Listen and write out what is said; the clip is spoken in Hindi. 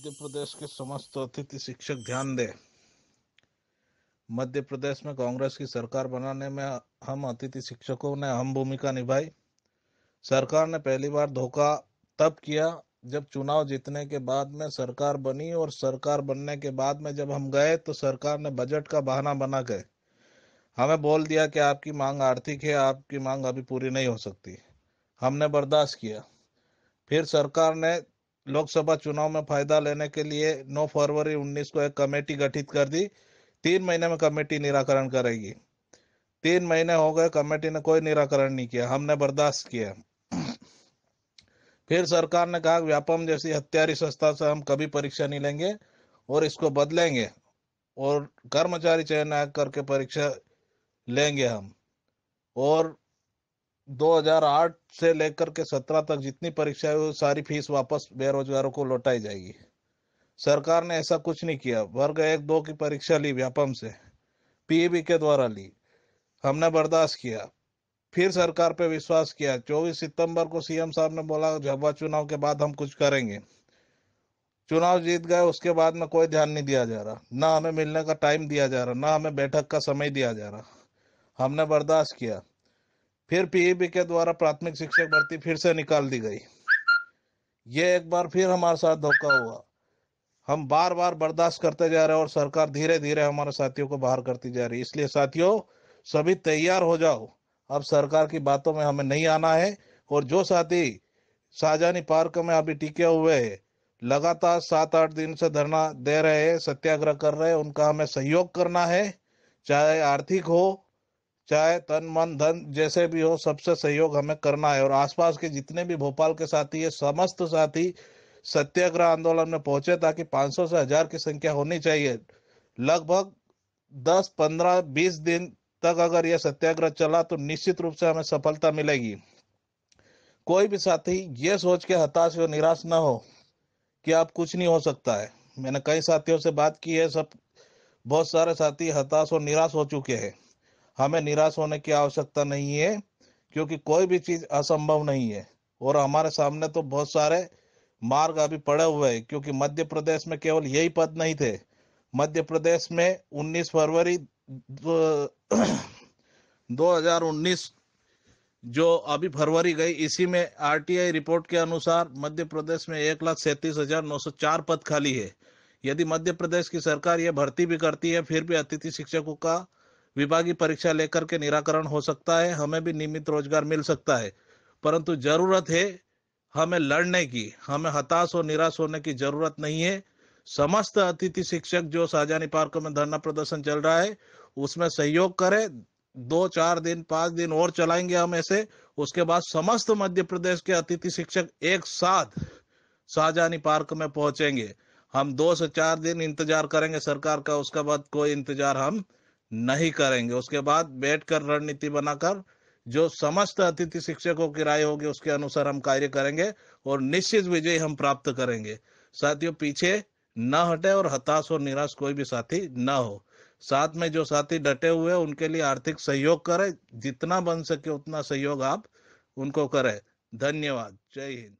मध्य प्रदेश के समस्त अतिथि शिक्षक ध्यान दें मध्य प्रदेश में कांग्रेस की सरकार बनाने में हम अतिथि शिक्षकों ने अहम भूमिका निभाई सरकार ने पहली बार धोखा तब किया जब चुनाव जीतने के बाद में सरकार बनी और सरकार बनने के बाद में जब हम गए तो सरकार ने बजट का बहाना बना गए हमें बोल दिया कि आपकी मांग आर्थिक है आपकी मांग अभी पूरी नहीं हो सकती हमने बर्दाश्त किया फिर सरकार ने लोकसभा चुनाव में फायदा लेने के लिए 9 फरवरी 19 को एक कमेटी गठित कर दी तीन महीने में कमेटी निराकरण करेगी तीन महीने हो गए कमेटी ने कोई निराकरण नहीं किया हमने बर्दाश्त किया फिर सरकार ने कहा व्यापम जैसी हत्यारी संस्था से हम कभी परीक्षा नहीं लेंगे और इसको बदलेंगे और कर्मचारी चयन आयोग करके परीक्षा लेंगे हम और 2008 से लेकर के 17 तक जितनी परीक्षा हुई वो सारी फीस वापस बेरोजगारों को लौटाई जाएगी सरकार ने ऐसा कुछ नहीं किया वर्ग एक दो की परीक्षा ली व्यापम से पीएबी के द्वारा ली हमने बर्दाश्त किया फिर सरकार पे विश्वास किया 24 सितंबर को सीएम साहब ने बोला झब्बा चुनाव के बाद हम कुछ करेंगे चुनाव जीत गए उसके बाद में कोई ध्यान नहीं दिया जा रहा ना हमें मिलने का टाइम दिया जा रहा ना हमें बैठक का समय दिया जा रहा हमने बर्दाश्त किया फिर पीईबी e के द्वारा प्राथमिक शिक्षक भर्ती फिर से निकाल दी गई ये एक बार फिर हमारे साथ धोखा हुआ हम बार बार बर्दाश्त करते जा रहे हैं और सरकार धीरे धीरे हमारे साथियों को बाहर करती जा रही है इसलिए साथियों सभी तैयार हो जाओ अब सरकार की बातों में हमें नहीं आना है और जो साथी शाहजहानी पार्क में अभी टिके हुए है लगातार सात आठ दिन से धरना दे रहे हैं सत्याग्रह कर रहे हैं उनका हमें सहयोग करना है चाहे आर्थिक हो चाहे तन मन धन जैसे भी हो सबसे सहयोग हमें करना है और आसपास के जितने भी भोपाल के साथी है समस्त साथी सत्याग्रह आंदोलन में पहुंचे ताकि 500 से हजार की संख्या होनी चाहिए लगभग 10, 15, 20 दिन तक अगर यह सत्याग्रह चला तो निश्चित रूप से हमें सफलता मिलेगी कोई भी साथी ये सोच के हताश और निराश ना हो कि आप कुछ नहीं हो सकता है मैंने कई साथियों से बात की है सब बहुत सारे साथी हताश और निराश हो चुके हैं हमें निराश होने की आवश्यकता नहीं है क्योंकि कोई भी चीज असंभव नहीं है और हमारे सामने तो बहुत सारे मार्ग अभी पड़े हुए हैं क्योंकि मध्य प्रदेश में केवल यही पद नहीं थे मध्य प्रदेश में 19 फरवरी 2019 जो अभी फरवरी गई इसी में आरटीआई रिपोर्ट के अनुसार मध्य प्रदेश में एक लाख सैंतीस हजार नौ सौ चार पद खाली है यदि मध्य प्रदेश की सरकार ये भर्ती भी करती है फिर भी अतिथि शिक्षकों का विभागीय परीक्षा लेकर के निराकरण हो सकता है हमें भी नियमित रोजगार मिल सकता है परंतु जरूरत है हमें लड़ने की हमें हताश और निराश होने की जरूरत नहीं है समस्त अतिथि शिक्षक जो शाहजानी पार्क में धरना प्रदर्शन चल रहा है उसमें सहयोग करें दो चार दिन पांच दिन और चलाएंगे हम ऐसे उसके बाद समस्त मध्य प्रदेश के अतिथि शिक्षक एक साथ शाहजानी पार्क में पहुंचेंगे हम दो से चार दिन इंतजार करेंगे सरकार का उसके बाद कोई इंतजार हम नहीं करेंगे उसके बाद बैठकर रणनीति बनाकर जो समस्त अतिथि शिक्षकों की राय होगी उसके अनुसार हम कार्य करेंगे और निश्चित विजय हम प्राप्त करेंगे साथियों पीछे न हटे और हताश और निराश कोई भी साथी न हो साथ में जो साथी डटे हुए उनके लिए आर्थिक सहयोग करें जितना बन सके उतना सहयोग आप उनको करें धन्यवाद जय हिंद